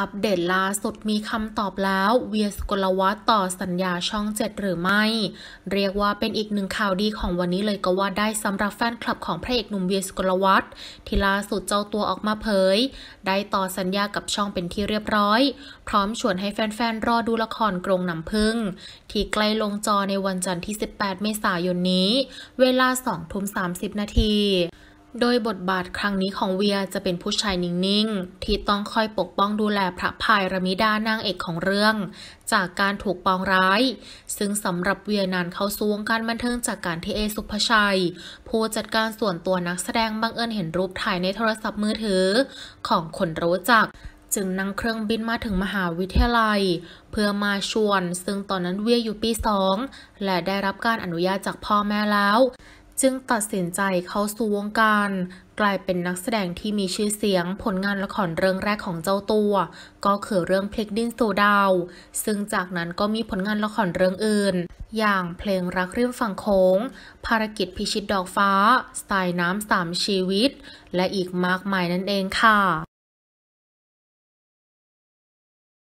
อัปเดตล่าสุดมีคำตอบแล้วเวียสกลวัตต่อสัญญาช่อง 7 หรือไม่ เรียกว่าเป็นอีกหนึ่งข่าวดีของวันนี้เลยก็ว่า ได้สำหรับแฟนคลับของพระเอกหนุ่มเวียสกลวัตที่ล่าสุดเจ้าตัวออกมาเผย ได้ต่อสัญญากับช่องเป็นที่เรียบร้อย พร้อมชวนให้แฟนๆ รอดูละครกรงหนำพึ่ง ที่ใกล้ลงจอในวันจันทร์ที่ 18 เมษายนนี้ เวลา 2ทุ่ม30 นาทีโดยบทบาทครั้งนี้ของเวียจะเป็นผู้ชายนิ่งๆ ที่ต้องคอยปกป้องดูแลพระพายรมิดานางเอกของเรื่อง จากการถูกปองร้าย ซึ่งสำหรับเวียนานเข้าสู่วงการบันเทิงจากการที่เอสุภชัยผู้จัดการส่วนตัวนักแสดงบังเอิญเห็นรูปถ่ายในโทรศัพท์มือถือ ของคนรู้จัก จึงนั่งเครื่องบินมาถึงมหาวิทยาลัย เพื่อมาชวน ซึ่งตอนนั้นเวียอยู่ปีสองและได้รับการอนุญาตจากพ่อแม่แล้วจึงตัดสินใจเข้าสู่วงการกลายเป็นนักแสดงที่มีชื่อเสียงผลงานละครเรื่องแรกของเจ้าตัว ก็คือเรื่องพลิกดินสูดาว ซึ่งจากนั้นก็มีผลงานละครเรื่องอื่น อย่างเพลงรักริมฝั่งโค้งภารกิจพิชิตดอกฟ้าสายน้ำสามชีวิต และอีกมากมายนั่นเองค่ะ